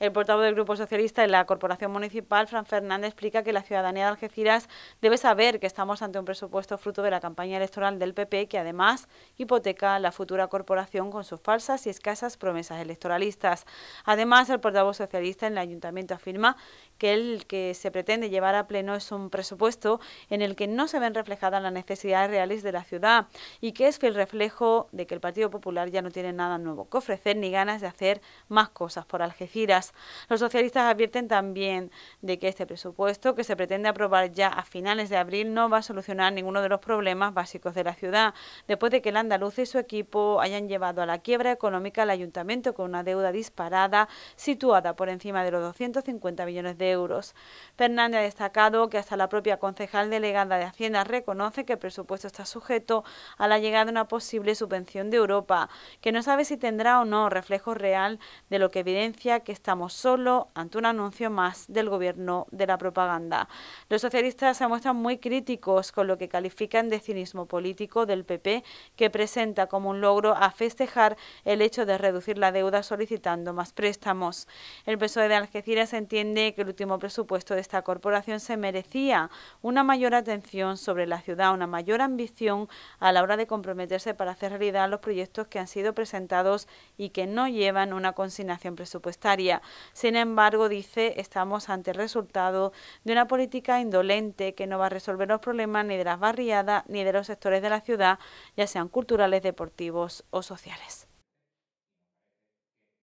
El portavoz del Grupo Socialista en la Corporación Municipal, Fran Fernández, explica que la ciudadanía de Algeciras debe saber que estamos ante un presupuesto fruto de la campaña electoral del PP que además hipoteca la futura corporación con sus falsas y escasas promesas electoralistas. Además, el portavoz socialista en el ayuntamiento afirma que el que se pretende llevar a pleno es un presupuesto en el que no se ven reflejadas las necesidades reales de la ciudad y que es el reflejo de que el Partido Popular ya no tiene nada nuevo que ofrecer ni ganas de hacer más cosas por Algeciras. Los socialistas advierten también de que este presupuesto, que se pretende aprobar ya a finales de abril, no va a solucionar ninguno de los problemas básicos de la ciudad, después de que el andaluz y su equipo hayan llevado a la quiebra económica al ayuntamiento con una deuda disparada situada por encima de los 250 millones de euros. Fernández ha destacado que hasta la propia concejal delegada de Hacienda reconoce que el presupuesto está sujeto a la llegada de una posible subvención de Europa, que no sabe si tendrá o no reflejo real de lo que evidencia que estamos solo ante un anuncio más del gobierno de la propaganda. Los socialistas se muestran muy críticos con lo que califican de cinismo político del PP, que presenta como un logro a festejar el hecho de reducir la deuda solicitando más préstamos. El PSOE de Algeciras entiende que el último presupuesto de esta corporación se merecía una mayor atención sobre la ciudad, una mayor ambición a la hora de comprometerse para hacer realidad los proyectos que han sido presentados y que no llevan una consignación presupuestaria. Sin embargo, dice, estamos ante el resultado de una política indolente que no va a resolver los problemas ni de las barriadas ni de los sectores de la ciudad, ya sean culturales, deportivos o sociales.